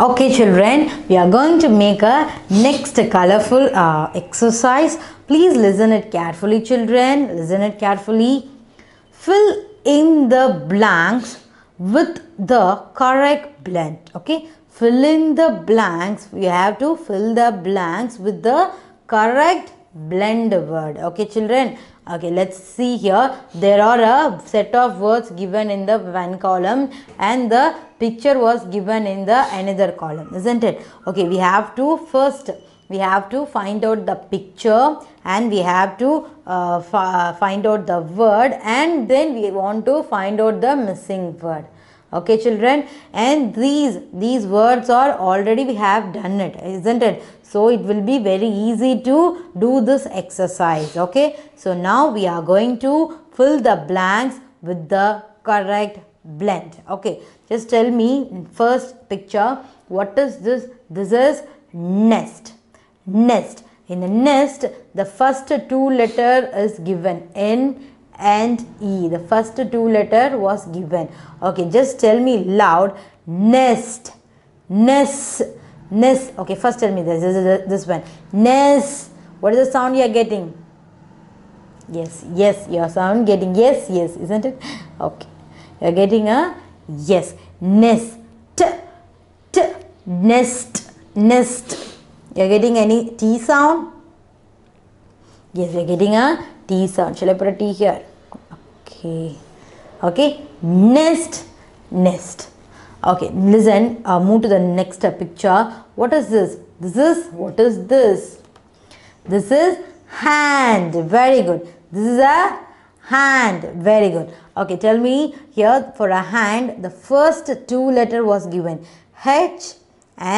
Okay children, we are going to make a next colorful uh, exercise. Please listen it carefully children. Listen it carefully. Fill in the blanks with the correct blend. Okay. Fill in the blanks. We have to fill the blanks with the correct blend word. Okay children okay let's see here there are a set of words given in the one column and the picture was given in the another column isn't it okay we have to first we have to find out the picture and we have to uh, find out the word and then we want to find out the missing word okay children and these these words are already we have done it isn't it so it will be very easy to do this exercise okay so now we are going to fill the blanks with the correct blend okay just tell me first picture what is this this is nest nest in the nest the first two letter is given n and E. The first two letter was given. Okay, just tell me loud. Nest. Nest. Nest. Okay, first tell me this. This, this one. Nest. What is the sound you are getting? Yes, yes, your sound getting yes, yes, isn't it? Okay. You're getting a yes. Nest. T. T. Nest. Nest. You're getting any T sound? Yes, you're getting a T sound. Shall I put a T here? okay okay nest nest okay listen uh, move to the next uh, picture what is this this is what is this this is hand very good this is a hand very good okay tell me here for a hand the first two letter was given h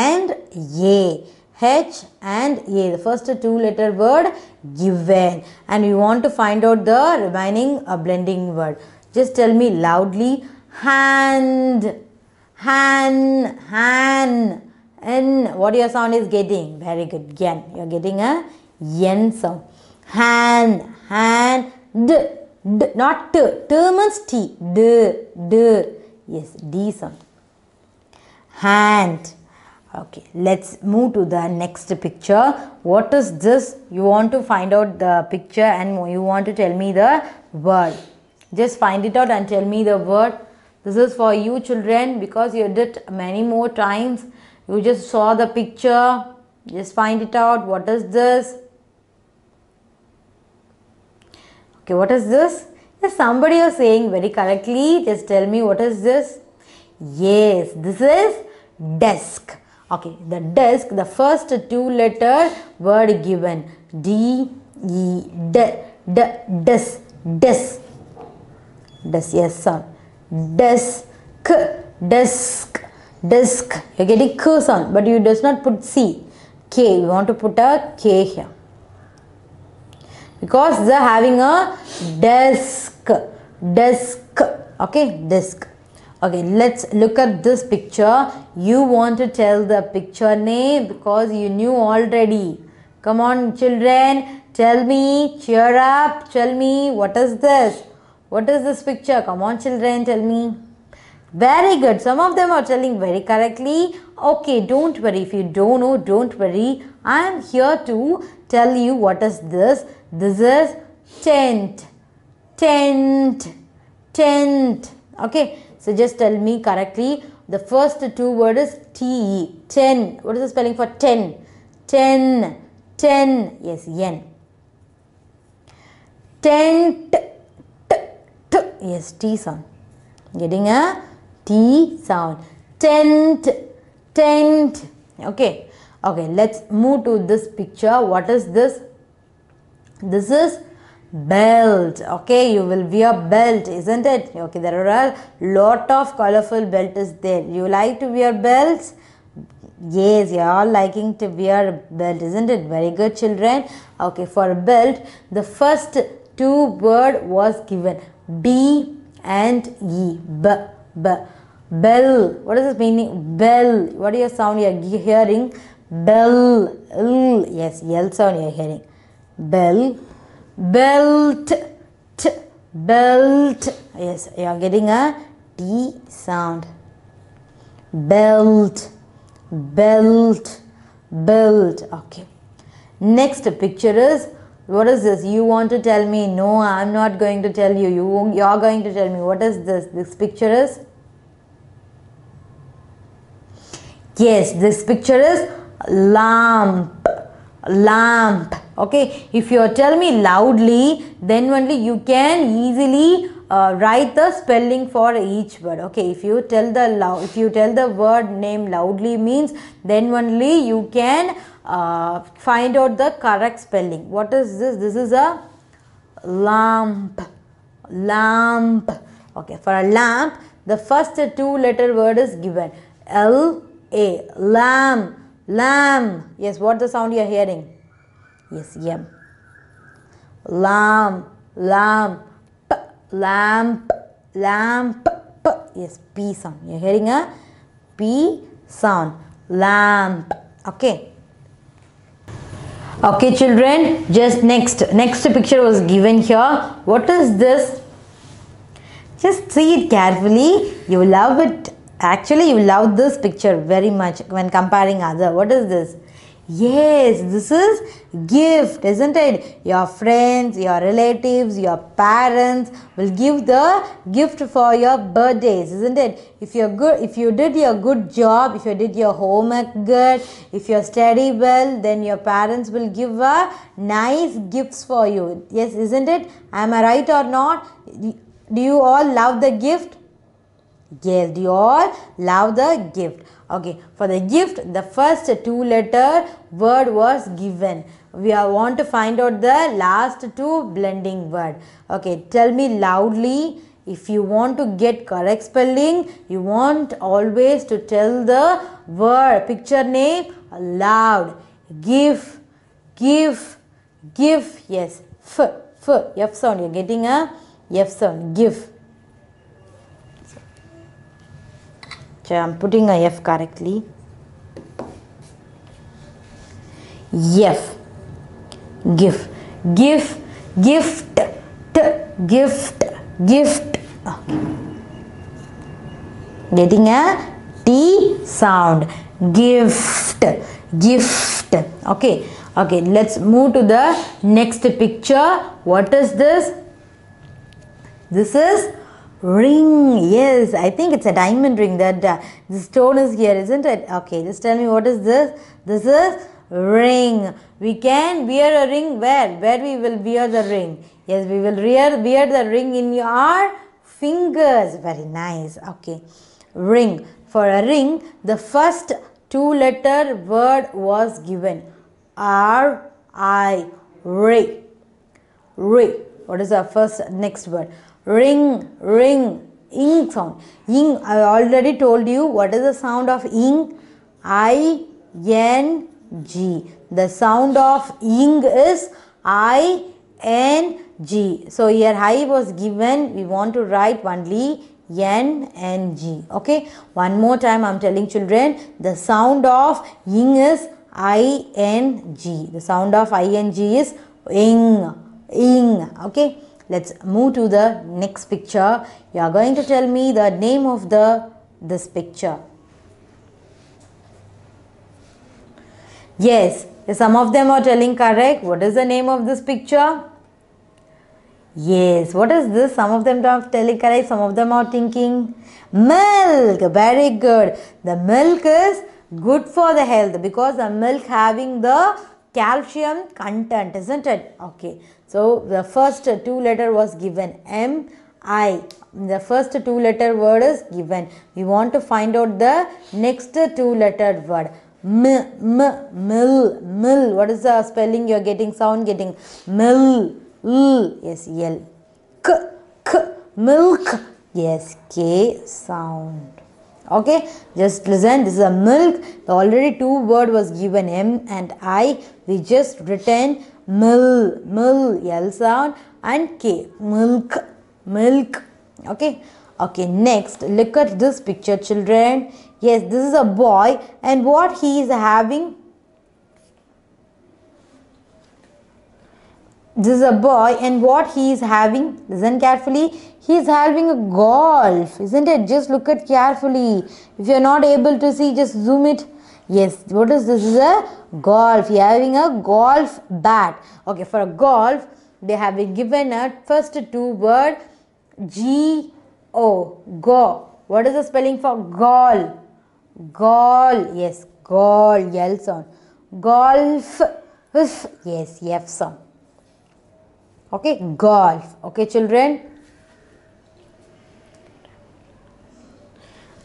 and a H and A. The first two letter word given and we want to find out the remaining uh, blending word. Just tell me loudly hand, han, han, n. What your sound is getting? Very good. Yen. You're getting a yen sound. Han, hand, d, d. Not t. T means t. D, d. Yes, d sound. Hand okay let's move to the next picture what is this you want to find out the picture and you want to tell me the word just find it out and tell me the word this is for you children because you did many more times you just saw the picture just find it out what is this okay what is this if somebody is saying very correctly just tell me what is this yes this is desk okay the desk the first two letter word given d e d d desk desk. desk yes sir desk desk desk you get K sound but you does not put c k you want to put a k here because the having a desk desk okay desk okay let's look at this picture you want to tell the picture name because you knew already come on children tell me cheer up tell me what is this what is this picture come on children tell me very good some of them are telling very correctly okay don't worry if you don't know don't worry i am here to tell you what is this this is tent tent tent okay so just tell me correctly. The first two words, is TE. 10. What is the spelling for 10? 10. 10. Yes, N. Tent. T, t. Yes, T sound. Getting a T sound. Tent. Tent. Okay. Okay, let's move to this picture. What is this? This is belt okay you will wear belt isn't it okay there are a lot of colorful belt is there you like to wear belts yes you are liking to wear belt isn't it very good children okay for belt the first two word was given b and e b b bell what is this meaning bell what is your sound you are hearing bell l yes yell sound you are hearing bell belt t belt yes you are getting a t sound belt belt belt okay next picture is what is this you want to tell me no i'm not going to tell you you you're going to tell me what is this this picture is yes this picture is lamp lamp okay if you tell me loudly then only you can easily uh, write the spelling for each word okay if you tell the loud if you tell the word name loudly means then only you can uh, find out the correct spelling what is this this is a lamp lamp okay for a lamp the first two letter word is given l a lamb lamb yes what the sound you are hearing is yam. Lamb, lamp, lamp, lamp, p is p sound. You're hearing a p sound. Lamp. Okay. Okay, children. Just next, next picture was given here. What is this? Just see it carefully. You love it. Actually, you love this picture very much when comparing other. What is this? Yes, this is gift, isn't it? Your friends, your relatives, your parents will give the gift for your birthdays, isn't it? If you're good, if you did your good job, if you did your homework good, if you study well, then your parents will give a nice gifts for you. Yes, isn't it? Am I right or not? Do you all love the gift? gave the all love the gift okay for the gift the first two letter word was given we are want to find out the last two blending word okay tell me loudly if you want to get correct spelling you want always to tell the word picture name loud give give give yes f f f sound you're getting a f sound give I'm putting a F correctly. F. Give. Give. Gift. T. Gift. Gift. Okay. Getting a T sound. Gift. Gift. Okay. Okay. Let's move to the next picture. What is this? This is Ring, yes, I think it's a diamond ring that uh, the stone is here, isn't it? Okay, just tell me what is this? This is ring. We can wear a ring where? Where we will wear the ring. Yes, we will wear, wear the ring in your fingers. Very nice. Okay, ring. For a ring, the first two letter word was given. R, I, ray. Ray. What is our first next word? ring, ring, ing sound. Ing, I already told you what is the sound of ing. I, N, G. The sound of ing is I, N, G. So here I was given, we want to write only N and G. Okay. One more time I am telling children the sound of ing is I N G. The sound of I N G is ing. Ing. Okay. Let's move to the next picture. You are going to tell me the name of the this picture. Yes, some of them are telling correct. What is the name of this picture? Yes, what is this? Some of them are telling correct, some of them are thinking milk. Very good. The milk is good for the health because the milk having the calcium content isn't it okay so the first two letter was given m i the first two letter word is given we want to find out the next two letter word m m mill mill what is the spelling you are getting sound getting mill l yes l k k milk yes k sound okay just listen this is a milk the already two word was given m and i we just written mil mil l sound and k milk milk okay okay next look at this picture children yes this is a boy and what he is having this is a boy and what he is having listen carefully he is having a golf isn't it just look at carefully if you're not able to see just zoom it yes what is this, is a golf he having a golf bat okay for a golf they have been given a first two word g o go what is the spelling for golf? gol yes gol yell sound golf yes f sound okay golf okay children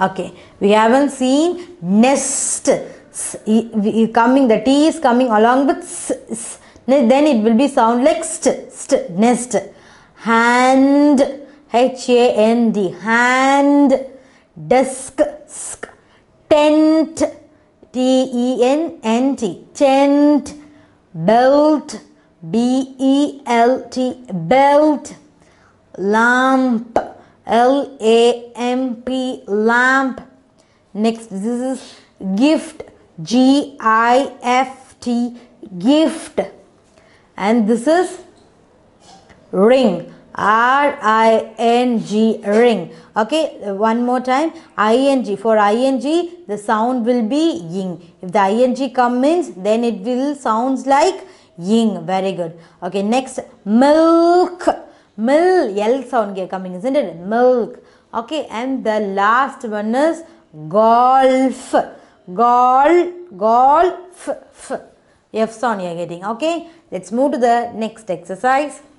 okay we haven't seen nest coming the t is coming along with s, s, then it will be sound like st, st nest hand h a n d hand desk sk, tent t e n n t tent belt B E L T belt lamp L A M P lamp next this is gift G I F T gift and this is ring R I N G ring okay one more time ing for ing the sound will be ying if the ing comes then it will sounds like Ying. Very good. Okay, next milk. Mil, L sound coming, isn't it? Milk. Okay, and the last one is golf. Golf, golf, f. F sound you're getting. Okay, let's move to the next exercise.